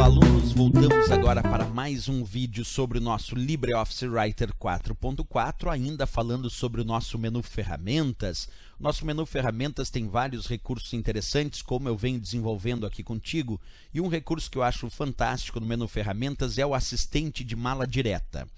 Olá, alunos! Voltamos agora para mais um vídeo sobre o nosso LibreOffice Writer 4.4, ainda falando sobre o nosso menu Ferramentas. Nosso menu Ferramentas tem vários recursos interessantes, como eu venho desenvolvendo aqui contigo, e um recurso que eu acho fantástico no menu Ferramentas é o assistente de mala direta.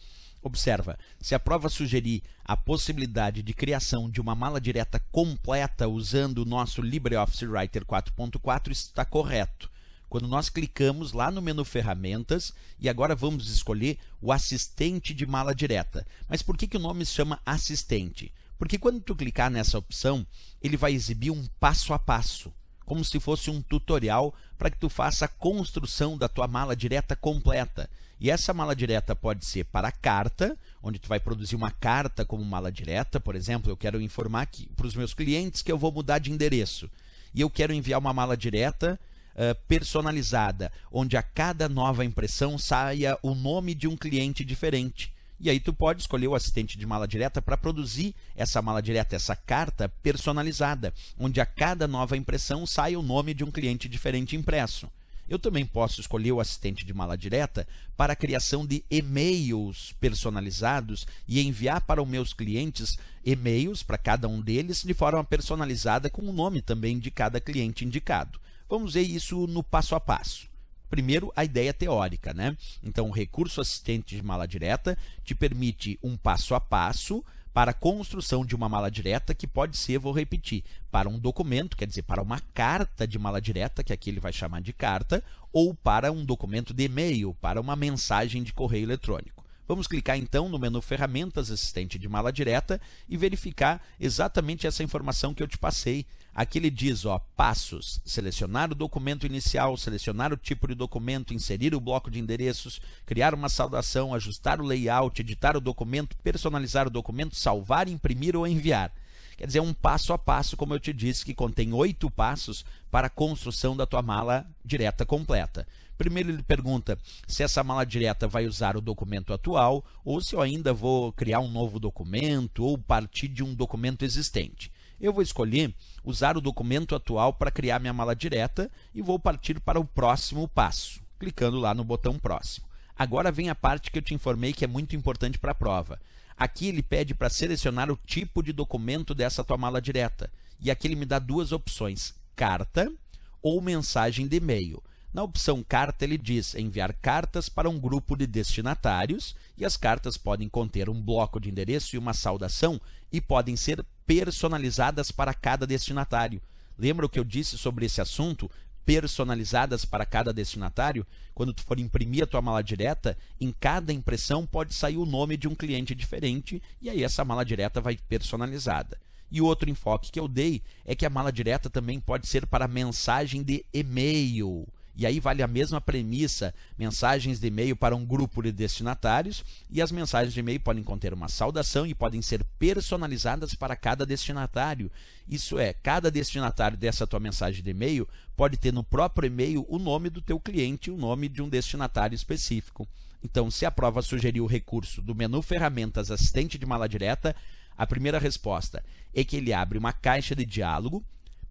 Observa, se a prova sugerir a possibilidade de criação de uma mala direta completa usando o nosso LibreOffice Writer 4.4, está correto quando nós clicamos lá no menu ferramentas e agora vamos escolher o assistente de mala direta. Mas por que, que o nome se chama assistente? Porque quando tu clicar nessa opção, ele vai exibir um passo a passo, como se fosse um tutorial para que tu faça a construção da tua mala direta completa. E essa mala direta pode ser para carta, onde tu vai produzir uma carta como mala direta, por exemplo, eu quero informar para os meus clientes que eu vou mudar de endereço. E eu quero enviar uma mala direta eh, personalizada, onde a cada nova impressão saia o nome de um cliente diferente. E aí tu pode escolher o assistente de mala direta para produzir essa mala direta, essa carta personalizada, onde a cada nova impressão saia o nome de um cliente diferente impresso. Eu também posso escolher o assistente de mala direta para a criação de e-mails personalizados e enviar para os meus clientes e-mails para cada um deles de forma personalizada com o nome também de cada cliente indicado. Vamos ver isso no passo a passo. Primeiro, a ideia teórica, né? Então, o recurso assistente de mala direta te permite um passo a passo para a construção de uma mala direta que pode ser, vou repetir, para um documento, quer dizer, para uma carta de mala direta, que aqui ele vai chamar de carta, ou para um documento de e-mail, para uma mensagem de correio eletrônico. Vamos clicar então no menu Ferramentas Assistente de Mala Direta e verificar exatamente essa informação que eu te passei. Aqui ele diz, ó, passos, selecionar o documento inicial, selecionar o tipo de documento, inserir o bloco de endereços, criar uma saudação, ajustar o layout, editar o documento, personalizar o documento, salvar, imprimir ou enviar. Quer dizer, um passo a passo, como eu te disse, que contém oito passos para a construção da tua mala direta completa. Primeiro ele pergunta se essa mala direta vai usar o documento atual ou se eu ainda vou criar um novo documento ou partir de um documento existente. Eu vou escolher usar o documento atual para criar minha mala direta e vou partir para o próximo passo, clicando lá no botão próximo. Agora vem a parte que eu te informei que é muito importante para a prova. Aqui ele pede para selecionar o tipo de documento dessa tua mala direta. E aqui ele me dá duas opções: carta ou mensagem de e-mail. Na opção carta, ele diz enviar cartas para um grupo de destinatários, e as cartas podem conter um bloco de endereço e uma saudação e podem ser personalizadas para cada destinatário. Lembra o que eu disse sobre esse assunto? personalizadas para cada destinatário, quando tu for imprimir a tua mala direta, em cada impressão pode sair o nome de um cliente diferente e aí essa mala direta vai personalizada. E outro enfoque que eu dei é que a mala direta também pode ser para mensagem de e-mail. E aí vale a mesma premissa: mensagens de e-mail para um grupo de destinatários, e as mensagens de e-mail podem conter uma saudação e podem ser personalizadas para cada destinatário. Isso é, cada destinatário dessa tua mensagem de e-mail pode ter no próprio e-mail o nome do teu cliente e o nome de um destinatário específico. Então, se a prova sugerir o recurso do menu Ferramentas Assistente de Mala Direta, a primeira resposta é que ele abre uma caixa de diálogo,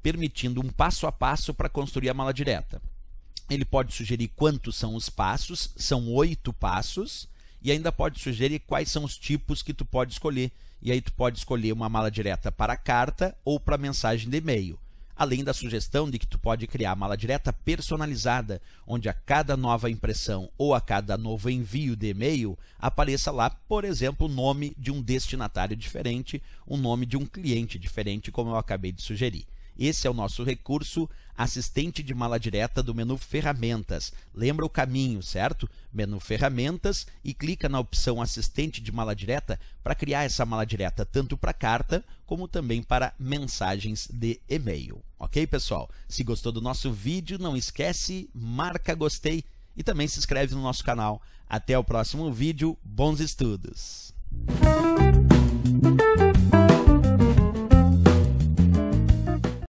permitindo um passo a passo para construir a mala direta. Ele pode sugerir quantos são os passos, são oito passos, e ainda pode sugerir quais são os tipos que tu pode escolher. E aí tu pode escolher uma mala direta para carta ou para mensagem de e-mail. Além da sugestão de que tu pode criar mala direta personalizada, onde a cada nova impressão ou a cada novo envio de e-mail apareça lá, por exemplo, o nome de um destinatário diferente, o nome de um cliente diferente, como eu acabei de sugerir. Esse é o nosso recurso assistente de mala direta do menu Ferramentas. Lembra o caminho, certo? Menu Ferramentas e clica na opção Assistente de mala direta para criar essa mala direta tanto para carta como também para mensagens de e-mail. OK, pessoal? Se gostou do nosso vídeo, não esquece, marca gostei e também se inscreve no nosso canal. Até o próximo vídeo. Bons estudos.